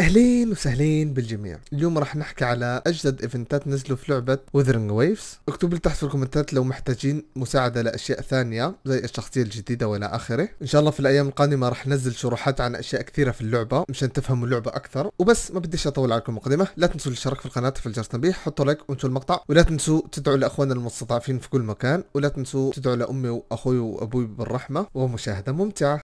اهلين وسهلين بالجميع اليوم راح نحكي على اجدد ايفنتات نزلوا في لعبه وذرنج ويفز اكتبوا لي تحت في الكومنتات لو محتاجين مساعده لاشياء ثانيه زي الشخصيه الجديده والى اخره ان شاء الله في الايام القادمه راح ننزل شروحات عن اشياء كثيره في اللعبه مشان تفهموا اللعبه اكثر وبس ما بديش اطول عليكم المقدمه لا تنسوا الاشتراك في القناه في الجرس التنبيه حطوا لايك وانتوا المقطع ولا تنسوا تدعوا لاخواننا المستضعفين في كل مكان ولا تنسوا تدعوا لامي واخوي وابوي بالرحمه ومشاهده ممتعه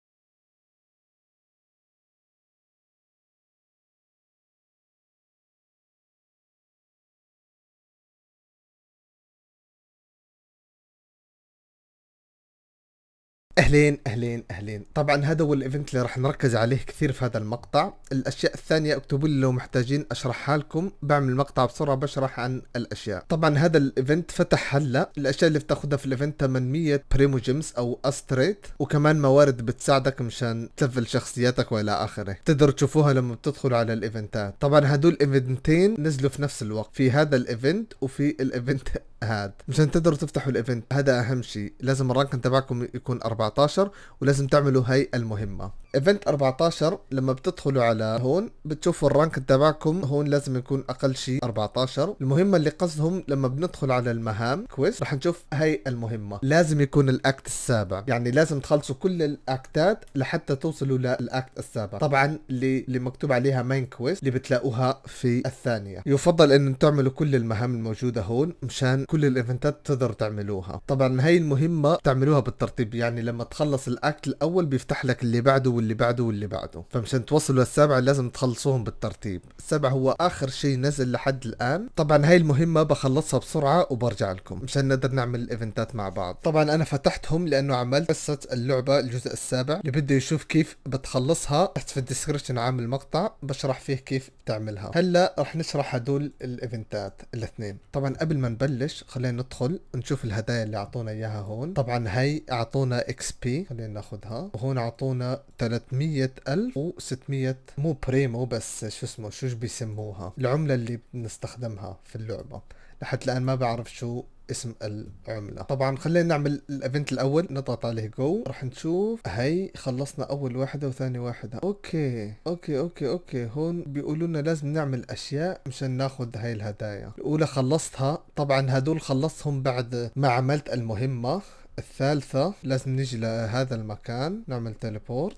اهلين اهلين اهلين طبعا هذا هو الايفنت اللي راح نركز عليه كثير في هذا المقطع الاشياء الثانيه اكتبوا لي لو محتاجين اشرحها لكم بعمل مقطع بسرعه بشرح عن الاشياء طبعا هذا الايفنت فتح هلا الاشياء اللي بتاخذها في الايفنت 800 بريمو جيمز او استريت وكمان موارد بتساعدك مشان تلفل شخصياتك والى اخره تقدروا تشوفوها لما بتدخلوا على الايفنتات طبعا هدول الايفنتين نزلوا في نفس الوقت في هذا الايفنت وفي الايفنت هاد مشان تقدروا تفتحوا الايفنت هذا اهم شيء لازم الرانك تبعكم يكون 14 ولازم تعملوا هاي المهمه ايفنت 14 لما بتدخلوا على هون بتشوفوا الرانك تبعكم هون لازم يكون اقل شيء 14 المهمه اللي قصدهم لما بندخل على المهام كويس رح نشوف هاي المهمه لازم يكون الاكت السابع يعني لازم تخلصوا كل الاكتات لحتى توصلوا للاكت السابع طبعا اللي, اللي مكتوب عليها مين كويس اللي بتلاقوها في الثانيه يفضل ان تعملوا كل المهام الموجوده هون مشان كل الايفنتات تقدر تعملوها طبعا هاي المهمه تعملوها بالترتيب يعني لما تخلص الاكت الاول بيفتح لك اللي بعده واللي بعده واللي بعده فمشان توصلوا للسابع لازم تخلصوهم بالترتيب السابع هو اخر شيء نزل لحد الان طبعا هاي المهمه بخلصها بسرعه وبرجع لكم مشان نقدر نعمل الايفنتات مع بعض طبعا انا فتحتهم لانه عملت قصه اللعبه الجزء السابع اللي بده يشوف كيف بتخلصها تحت في الديسكربشن عامل مقطع بشرح فيه كيف تعملها هلا رح نشرح هدول الايفنتات الاثنين طبعا قبل ما نبلش خلينا ندخل نشوف الهدايا اللي اعطونا اياها هون طبعا هي اعطونا اكس بي خلينا ناخذها وهون اعطونا 300 الف و600 مو بريمو بس شو اسمه شو بيسموها العمله اللي بنستخدمها في اللعبه لحد الان ما بعرف شو اسم العملة طبعا خلينا نعمل الايفنت الاول نضغط عليه جو راح نشوف هي خلصنا اول واحدة وثاني واحدة اوكي اوكي اوكي اوكي هون بيقولوا لنا لازم نعمل اشياء مشان ناخذ هاي الهدايا الاولى خلصتها طبعا هدول خلصتهم بعد ما عملت المهمة الثالثة لازم نيجي لهذا المكان نعمل تليبورت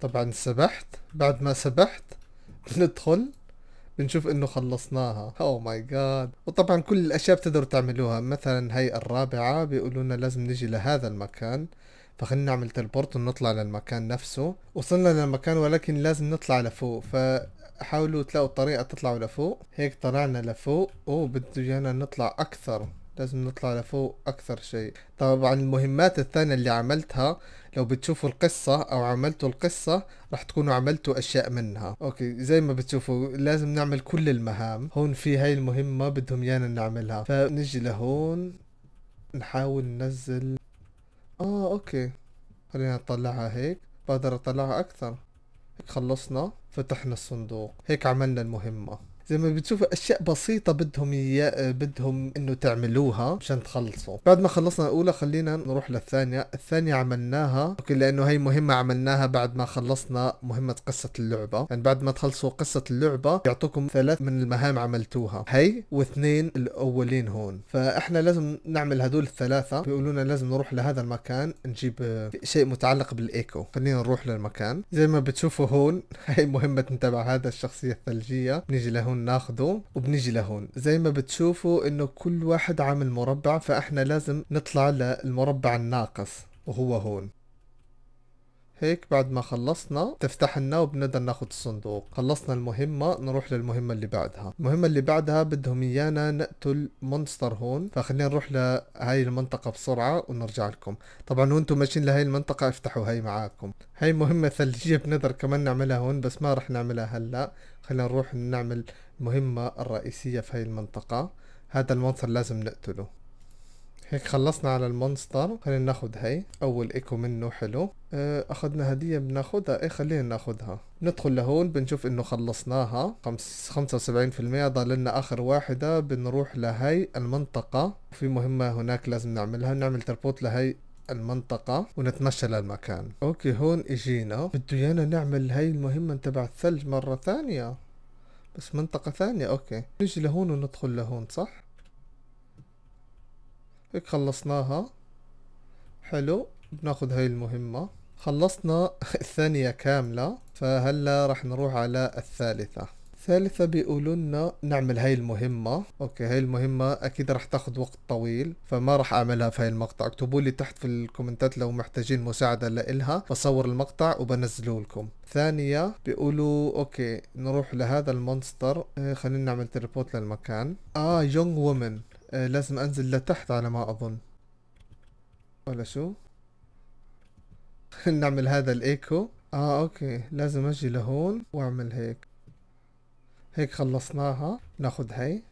طبعا سبحت بعد ما سبحت ندخل بنشوف انه خلصناها او ماي جاد وطبعا كل الاشياء بتقدروا تعملوها مثلا هاي الرابعة بيقولوا لنا لازم نجي لهذا المكان فخلينا نعمل تلبورت ونطلع للمكان نفسه وصلنا للمكان ولكن لازم نطلع لفوق فحاولوا تلاقوا طريقة تطلعوا لفوق هيك طلعنا لفوق اوه بده نطلع اكثر لازم نطلع لفوق أكثر شيء طبعا المهمات الثانية اللي عملتها لو بتشوفوا القصة أو عملتوا القصة راح تكونوا عملتوا أشياء منها أوكي زي ما بتشوفوا لازم نعمل كل المهام هون في هاي المهمة بدهم يانا نعملها فنجي لهون نحاول ننزل آه أوكي خلينا نطلعها هيك بقدر أطلعها أكثر هيك خلصنا فتحنا الصندوق هيك عملنا المهمة زي ما بتشوف اشياء بسيطه بدهم اياه بدهم انه تعملوها عشان تخلصوا بعد ما خلصنا الاولى خلينا نروح للثانيه الثانيه عملناها اوكي لانه هي مهمه عملناها بعد ما خلصنا مهمه قصه اللعبه يعني بعد ما تخلصوا قصه اللعبه يعطوكم ثلاث من المهام عملتوها هي واثنين الاولين هون فاحنا لازم نعمل هذول الثلاثه بيقولوا لنا لازم نروح لهذا المكان نجيب شيء متعلق بالايكو خلينا نروح للمكان زي ما بتشوفوا هون هي مهمه تبع هذا الشخصيه الثلجيه بنيجي لهون هون ناخده وبنيجي لهون زي ما بتشوفوا انه كل واحد عامل مربع فاحنا لازم نطلع للمربع الناقص وهو هون هيك بعد ما خلصنا تفتح لنا وبنقدر ناخذ الصندوق خلصنا المهمة نروح للمهمة اللي بعدها المهمة اللي بعدها بدهم إيانا نقتل مونستر هون فخلينا نروح لهي المنطقة بسرعة ونرجع لكم طبعا وانتم ماشيين لهي المنطقة افتحوا هاي معاكم هاي مهمة ثلجية بنقدر كمان نعملها هون بس ما رح نعملها هلأ خلينا نروح نعمل المهمة الرئيسية في هاي المنطقة هذا المونستر لازم نقتله هيك خلصنا على المونستر خلينا ناخد هاي اول ايكو منه حلو اه اخدنا هدية بناخدها ايه خلينا ناخدها ندخل لهون بنشوف انه خلصناها خمس خمسة وسبعين في المية ضل لنا اخر واحدة بنروح لهاي المنطقة في مهمة هناك لازم نعملها نعمل تربوت لهاي المنطقة ونتمشى للمكان اوكي هون اجينا بده ايانا نعمل هاي المهمة تبع الثلج مرة ثانية بس منطقة ثانية اوكي نجي لهون وندخل لهون صح هيك خلصناها حلو بناخذ هاي المهمة خلصنا الثانية كاملة فهلا رح نروح على الثالثة ثالثة بيقولوا لنا نعمل هاي المهمة اوكي هاي المهمة اكيد رح تاخذ وقت طويل فما رح اعملها في هاي المقطع اكتبوا لي تحت في الكومنتات لو محتاجين مساعدة لإلها بصور المقطع وبنزله لكم ثانية بيقولوا اوكي نروح لهذا المونستر آه خلينا نعمل تريبوت للمكان اه يونغ وومن آه لازم انزل لتحت على ما اظن ولا شو نعمل هذا الايكو اه اوكي لازم اجي لهون واعمل هيك هيك خلصناها ناخد هاي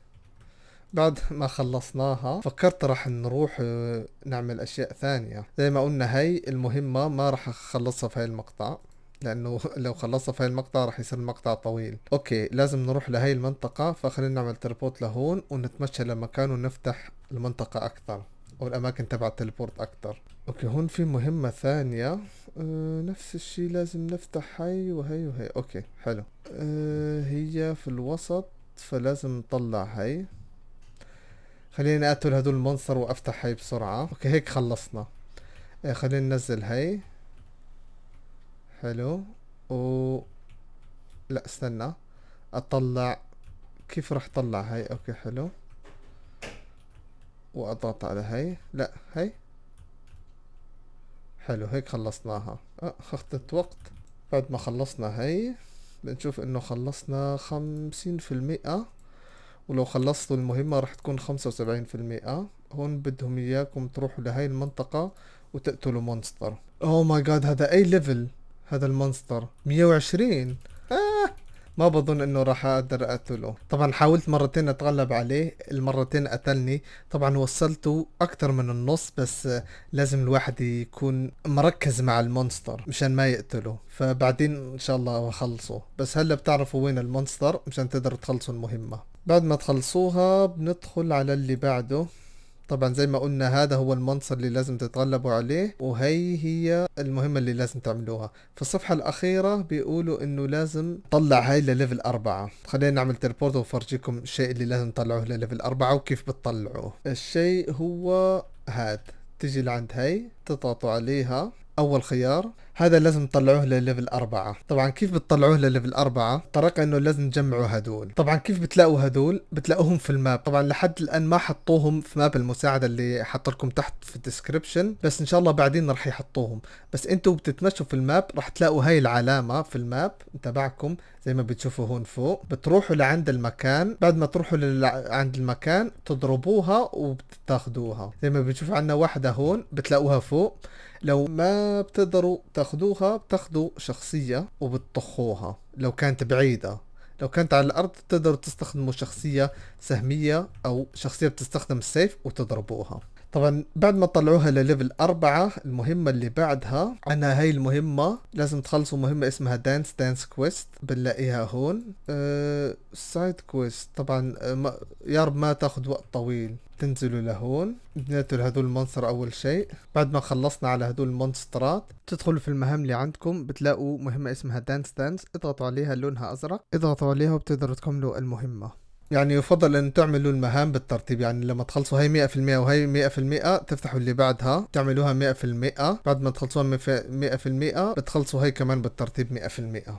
بعد ما خلصناها فكرت راح نروح آه، نعمل اشياء ثانية زي ما قلنا هاي المهمة ما راح اخلصها في هاي المقطع لانه لو خلصها في هاي المقطع راح يصير المقطع طويل اوكي لازم نروح لهاي المنطقة فخلينا نعمل تربوت لهون ونتمشى لمكان ونفتح المنطقة اكثر والاماكن تبع التليبورت اكتر اوكي هون في مهمة ثانية أه نفس الشي لازم نفتح هاي وهي وهي اوكي حلو أه هي في الوسط فلازم نطلع هاي خليني اقتل هدول المنصر وافتح هاي بسرعة اوكي هيك خلصنا أه خلينا ننزل هاي حلو و لا استنى اطلع كيف راح اطلع هاي اوكي حلو واضغط على هاي لا هاي حلو هيك خلصناها أه اخذت وقت بعد ما خلصنا هاي بنشوف انه خلصنا خمسين في المئة ولو خلصتوا المهمة راح تكون خمسة وسبعين في المئة هون بدهم اياكم تروحوا لهاي المنطقة وتقتلوا مونستر اوه ماي جاد هذا اي ليفل هذا المونستر مية وعشرين ما بظن انه راح اقدر اقتله طبعا حاولت مرتين اتغلب عليه المرتين قتلني طبعا وصلته اكثر من النص بس لازم الواحد يكون مركز مع المونستر مشان ما يقتله فبعدين ان شاء الله اخلصه بس هلا بتعرفوا وين المونستر مشان تقدروا تخلصوا المهمة بعد ما تخلصوها بندخل على اللي بعده طبعا زي ما قلنا هذا هو المنصب اللي لازم تتغلبوا عليه وهي هي المهمة اللي لازم تعملوها في الصفحة الأخيرة بيقولوا إنه لازم طلع هاي لليفل أربعة خلينا نعمل تيربورت وفرجيكم الشيء اللي لازم تطلعوه لليفل أربعة وكيف بتطلعوه الشيء هو هاد تجي لعند هاي تضغطوا عليها أول خيار هذا لازم تطلعوه لليفل أربعة طبعا كيف بتطلعوه لليفل أربعة طريقة انه لازم تجمعوا هدول طبعا كيف بتلاقوا هدول بتلاقوهم في الماب طبعا لحد الآن ما حطوهم في ماب المساعدة اللي حط لكم تحت في الديسكربشن بس ان شاء الله بعدين رح يحطوهم بس انتوا بتتمشوا في الماب رح تلاقوا هاي العلامة في الماب تبعكم زي ما بتشوفوا هون فوق بتروحوا لعند المكان بعد ما تروحوا لعند عند المكان تضربوها وبتاخدوها زي ما بتشوفوا عندنا واحدة هون بتلاقوها فوق لو ما بتقدروا بتاخذوها بتاخذوا شخصية وبتطخوها لو كانت بعيدة لو كانت على الأرض تقدروا تستخدموا شخصية سهمية أو شخصية بتستخدم السيف وتضربوها طبعا بعد ما طلعوها لليفل أربعة المهمة اللي بعدها عنا هاي المهمة لازم تخلصوا مهمة اسمها دانس دانس كويست بنلاقيها هون أه سايد كويست طبعا أه، يا رب ما تاخذ وقت طويل تنزلوا لهون بنقتل هذول المونستر اول شيء بعد ما خلصنا على هذول المونسترات تدخلوا في المهام اللي عندكم بتلاقوا مهمة اسمها دانس دانس اضغطوا عليها لونها ازرق اضغطوا عليها وبتقدروا تكملوا المهمة يعني يفضل ان تعملوا المهام بالترتيب يعني لما تخلصوا هي 100% وهي 100% تفتحوا اللي بعدها تعملوها 100% بعد ما تخلصوها 100% بتخلصوا هي كمان بالترتيب 100%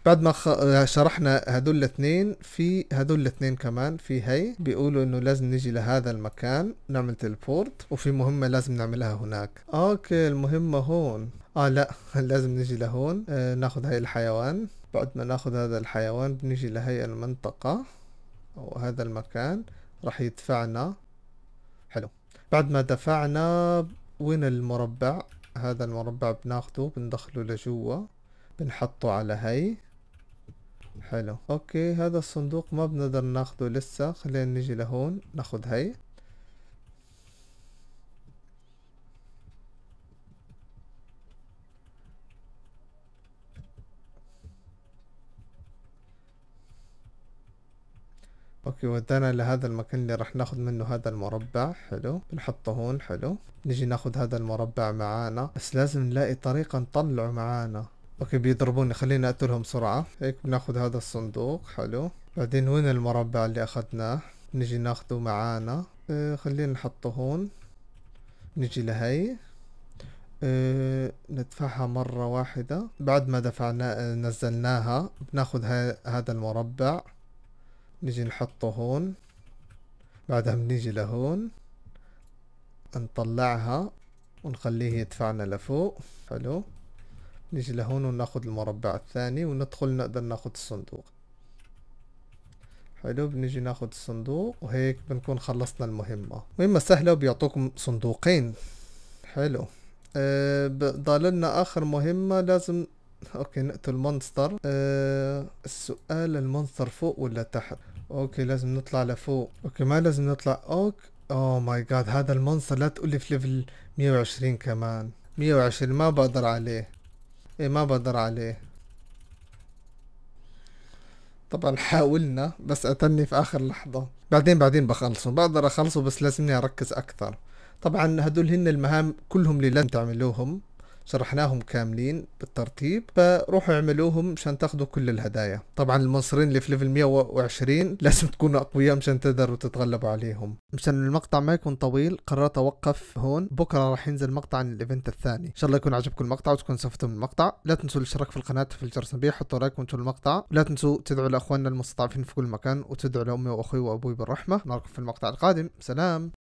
بعد ما خ... شرحنا هدول الاثنين في هدول الاثنين كمان في هي بيقولوا انه لازم نيجي لهذا المكان نعمل تليبورت وفي مهمة لازم نعملها هناك اوكي المهمة هون اه لا لازم نيجي لهون آه ناخذ هاي الحيوان بعد ما ناخذ هذا الحيوان بنيجي لهي المنطقة وهذا المكان راح يدفعنا حلو بعد ما دفعنا وين المربع هذا المربع بناخده بندخله لجوا بنحطه على هاي حلو اوكي هذا الصندوق ما بنقدر ناخده لسه خلينا نجي لهون ناخد هاي بيودانا لهذا المكان اللي راح ناخذ منه هذا المربع حلو بنحطه هون حلو نجي ناخذ هذا المربع معانا بس لازم نلاقي طريقة نطلعه معانا اوكي بيضربوني خلينا اقتلهم بسرعة هيك بناخذ هذا الصندوق حلو بعدين وين المربع اللي اخذناه نجي ناخذه معانا اه خلينا نحطه هون نجي لهي أه ندفعها مرة واحدة بعد ما دفعنا نزلناها بناخذ هذا المربع نجي نحطه هون بعدها بنيجي لهون نطلعها ونخليه يدفعنا لفوق حلو نيجي لهون وناخد المربع الثاني وندخل نقدر ناخد الصندوق حلو بنيجي ناخد الصندوق وهيك بنكون خلصنا المهمة مهمة سهلة وبيعطوكم صندوقين حلو أه ضالنا آخر مهمة لازم اوكي نقتل مونستر أه السؤال المونستر فوق ولا تحت اوكي لازم نطلع لفوق اوكي ما لازم نطلع اوك اوه ماي جاد هذا المونستر لا تقولي في ليفل 120 كمان 120 ما بقدر عليه ايه ما بقدر عليه طبعا حاولنا بس قتلني في اخر لحظة بعدين بعدين بخلصه بقدر اخلصه بس لازمني اركز اكثر طبعا هدول هن المهام كلهم اللي لازم تعملوهم شرحناهم كاملين بالترتيب فروحوا اعملوهم مشان تاخذوا كل الهدايا طبعا المنصرين اللي في ليفل 120 لازم تكونوا اقوياء مشان تقدروا تتغلبوا عليهم مشان المقطع ما يكون طويل قررت اوقف هون بكره راح ينزل مقطع عن الايفنت الثاني ان شاء الله يكون عجبكم المقطع وتكون استفدتم من المقطع لا تنسوا الاشتراك في القناه في الجرس حطوا لايك وانتم المقطع لا تنسوا تدعوا لاخواننا المستضعفين في كل مكان وتدعوا لامي واخوي وابوي بالرحمه نراكم في المقطع القادم سلام